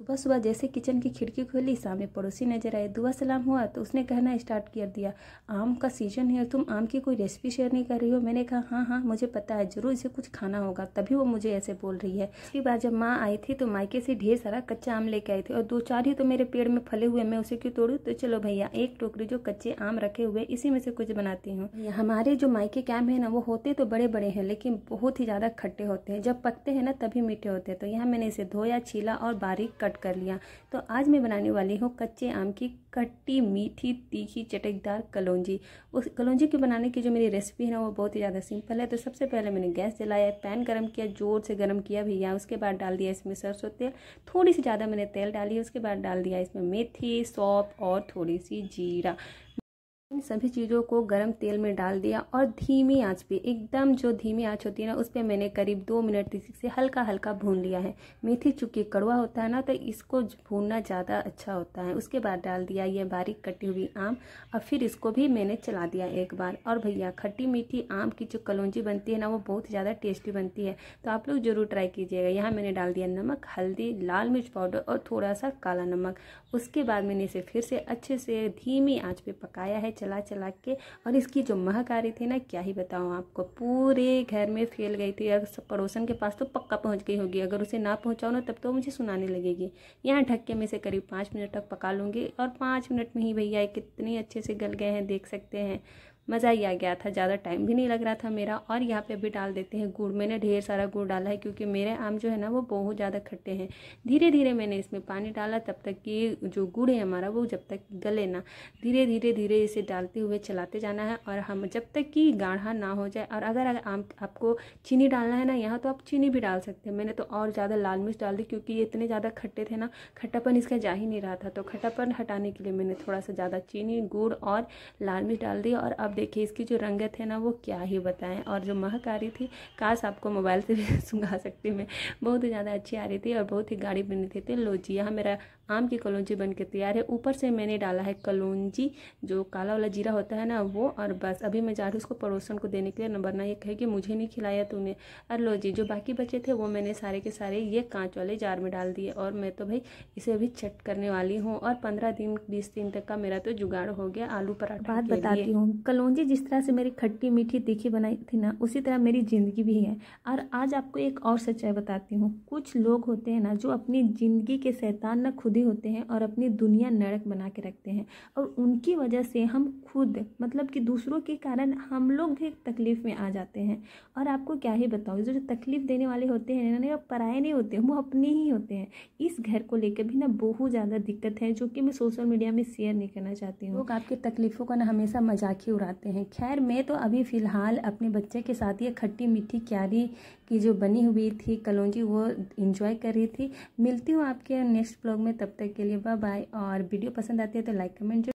तो सुबह सुबह जैसे किचन की खिड़की खोली सामने पड़ोसी नजर आए दुआ सलाम हुआ तो उसने कहना स्टार्ट कर दिया आम का सीजन है और तुम आम की कोई रेसिपी शेयर नहीं कर रही हो मैंने कहा हाँ हाँ मुझे पता है जरूर इसे कुछ खाना होगा तभी वो मुझे ऐसे बोल रही है उसके बाद जब माँ आई थी तो मायके से ढेर सारा कच्चा आम लेके आई थी और दो चार ही तो मेरे पेड़ में फले हुए मैं उसे क्यों तोड़ूँ तो चलो भैया एक टोकरी जो कच्चे आम रखे हुए इसी में से कुछ बनाती हूँ हमारे जो मायके के है ना वो होते तो बड़े बड़े हैं लेकिन बहुत ही ज़्यादा खट्टे होते हैं जब पकते हैं ना तभी मीठे होते हैं तो यहाँ मैंने इसे धोया छीला और बारीक कट कर लिया तो आज मैं बनाने वाली हूँ कच्चे आम की खट्टी मीठी तीखी चटकदार कलौजी उस कलौजी के बनाने की जो मेरी रेसिपी है ना वो बहुत ही ज़्यादा सिंपल है तो सबसे पहले मैंने गैस जलाया पैन गर्म किया जोर से गर्म किया भैया उसके बाद डाल दिया इसमें सरसों तेल थोड़ी सी ज़्यादा मैंने तेल डाली उसके बाद डाल दिया इसमें मेथी सौंप और थोड़ी सी जीरा इन सभी चीज़ों को गरम तेल में डाल दिया और धीमी आंच पे एकदम जो धीमी आंच होती है ना उस पर मैंने करीब दो मिनट से हल्का हल्का भून लिया है मेथी चूँकि कड़वा होता है ना तो इसको भूनना ज़्यादा अच्छा होता है उसके बाद डाल दिया ये बारीक कटी हुई आम और फिर इसको भी मैंने चला दिया एक बार और भैया खट्टी मीठी आम की जो कलौजी बनती है ना वो बहुत ज़्यादा टेस्टी बनती है तो आप लोग ज़रूर ट्राई कीजिएगा यहाँ मैंने डाल दिया नमक हल्दी लाल मिर्च पाउडर और थोड़ा सा काला नमक उसके बाद मैंने इसे फिर से अच्छे से धीमी आँच पर पकाया है चला चला के और इसकी जो महक आ रही थी ना क्या ही बताऊँ आपको पूरे घर में फैल गई थी अगर पड़ोसन के पास तो पक्का पहुँच गई होगी अगर उसे ना पहुँचाओ ना तब तो मुझे सुनाने लगेगी यहाँ ढक्के में से करीब पाँच मिनट तक पका लूँगी और पाँच मिनट में ही भैया कितने अच्छे से गल गए हैं देख सकते हैं मज़ा ही आ गया था ज़्यादा टाइम भी नहीं लग रहा था मेरा और यहाँ पे अभी डाल देते हैं गुड़ मैंने ढेर सारा गुड़ डाला है क्योंकि मेरे आम जो है ना वो बहुत ज़्यादा खट्टे हैं धीरे धीरे मैंने इसमें पानी डाला तब तक कि जो गुड़ है हमारा वो जब तक गले ना धीरे धीरे धीरे इसे डालते हुए चलाते जाना है और हम जब तक कि गाढ़ा ना हो जाए और अगर आम आपको चीनी डालना है ना यहाँ तो आप चीनी भी डाल सकते हैं मैंने तो और ज़्यादा लाल मिर्च डाल दी क्योंकि ये इतने ज़्यादा खट्टे थे ना खट्टापन इसका जा ही नहीं रहा था तो खट्टापन हटाने के लिए मैंने थोड़ा सा ज़्यादा चीनी गुड़ और लाल मिर्च डाल दी और अब आप देखिए इसकी जो रंगत है ना वो क्या ही बताएं और जो महक आ रही थी काश आपको मोबाइल से भी सुंगा सकती मैं बहुत ही ज़्यादा अच्छी आ रही थी और बहुत ही गाढ़ी बनी थी तो लोजी यहाँ मेरा आम की कलौजी बन तैयार है ऊपर से मैंने डाला है कलौजी जो काला वाला जीरा होता है ना वो और बस अभी मैं जा रही हूँ उसको पड़ोसन को देने के लिए नंबर ना ये कहे कि मुझे नहीं खिलाया तूने और लो जी जो बाकी बचे थे वो मैंने सारे के सारे ये कांच वाले जार में डाल दिए और मैं तो भाई इसे भी छट करने वाली हूँ और पंद्रह दिन बीस दिन तक का मेरा तो जुगाड़ हो गया आलू पराठा बात बताती हूँ कल लूँ जी जिस तरह से मेरी खट्टी मीठी तीखी बनाई थी ना उसी तरह मेरी ज़िंदगी भी है और आज आपको एक और सच्चाई बताती हूँ कुछ लोग होते हैं ना जो अपनी ज़िंदगी के शैतान ना खुद ही होते हैं और अपनी दुनिया नरक बना के रखते हैं और उनकी वजह से हम खुद मतलब कि दूसरों के कारण हम लोग भी तकलीफ़ में आ जाते हैं और आपको क्या ही बताओ जो तकलीफ़ देने वाले होते हैं ना पराए नहीं होते वो अपने ही होते हैं इस घर को लेकर भी ना बहुत ज़्यादा दिक्कत है जो कि मैं सोशल मीडिया में शेयर नहीं करना चाहती हूँ लोग आपकी तकलीफ़ों का ना हमेशा मजाक ही उड़ा बनाते हैं खैर मैं तो अभी फ़िलहाल अपने बच्चे के साथ ये खट्टी मीठी क्यारी की जो बनी हुई थी कलौजी वो इन्जॉय कर रही थी मिलती हूँ आपके नेक्स्ट ब्लॉग में तब तक के लिए बाय बाय और वीडियो पसंद आती है तो लाइक कमेंट